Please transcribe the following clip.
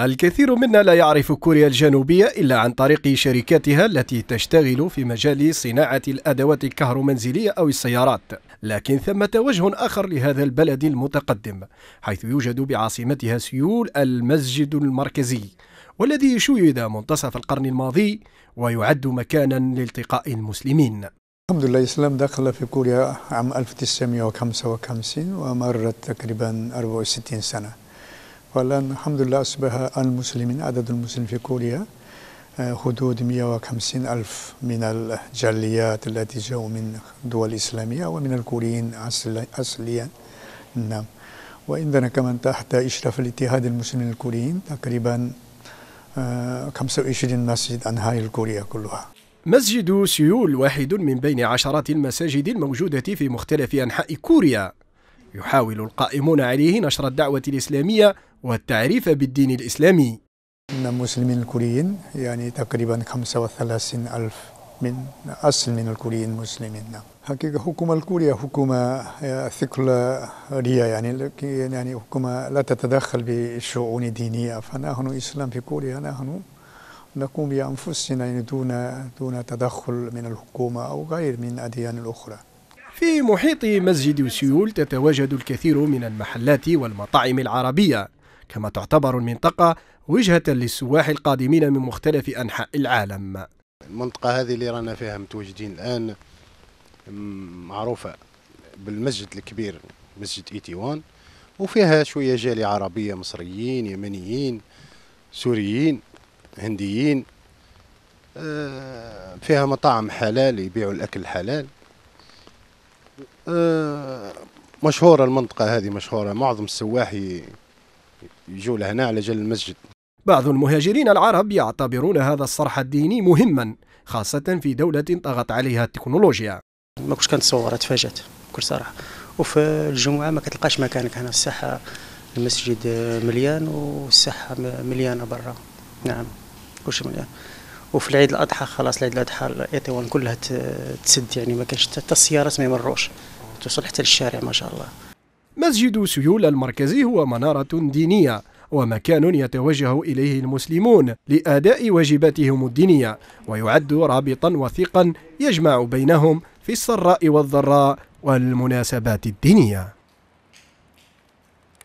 الكثير منا لا يعرف كوريا الجنوبية إلا عن طريق شركاتها التي تشتغل في مجال صناعة الأدوات الكهرومنزلية أو السيارات لكن ثمة وجه آخر لهذا البلد المتقدم حيث يوجد بعاصمتها سيول المسجد المركزي والذي شيد منتصف القرن الماضي ويعد مكانا لالتقاء المسلمين الحمد لله الإسلام دخل في كوريا عام 1955 ومرت تقريبا 64 سنة والآن الحمد لله أصبح المسلمين عدد المسلمين في كوريا آه، حدود 150 ألف من الجاليات التي جاءوا من دول إسلامية ومن الكوريين أصليا نعم وعندنا كمان تحت إشراف الاتحاد المسلمين الكوريين تقريبا 25 آه، مسجد أنحاء كوريا كلها مسجد سيول واحد من بين عشرات المساجد الموجودة في مختلف أنحاء كوريا يحاول القائمون عليه نشر الدعوة الإسلامية والتعريف بالدين الإسلامي إن المسلمين الكوريين يعني تقريبا 35 ألف من أصل من الكوريين مسلمين حقيقة حكومة الكورية حكومة آه، ثقلية يعني يعني حكومة لا تتدخل بشؤون دينية فنحن الإسلام في كوريا نحن نقوم بأنفسنا دون دون تدخل من الحكومة أو غير من أديان الأخرى في محيط مسجد سيول تتواجد الكثير من المحلات والمطاعم العربية كما تعتبر المنطقة وجهة للسواح القادمين من مختلف أنحاء العالم المنطقة هذه اللي رانا فيها متواجدين الآن معروفة بالمسجد الكبير مسجد إيتيوان وفيها شوية جالية عربية مصريين يمنيين سوريين هنديين آه، فيها مطاعم حلال يبيعوا الأكل حلال آه، مشهورة المنطقة هذه مشهورة معظم السواح يجوا لهنا على جل المسجد بعض المهاجرين العرب يعتبرون هذا الصرح الديني مهما خاصة في دولة طغت عليها التكنولوجيا ما كنتش كنتصور تفاجأت بكل صراحة وفي الجمعة ما كتلقاش مكانك هنا الساحة المسجد مليان والساحة مليانة برا نعم كلشي مليان وفي العيد الاضحى خلاص العيد الاضحى الاي كلها تسد يعني ما كانش حتى السيارات ما يمروش توصل حتى للشارع ما شاء الله مسجد سيول المركزي هو منارة دينية ومكان يتوجه إليه المسلمون لأداء واجباتهم الدينية ويعد رابطا وثيقا يجمع بينهم في السراء والضراء والمناسبات الدينيه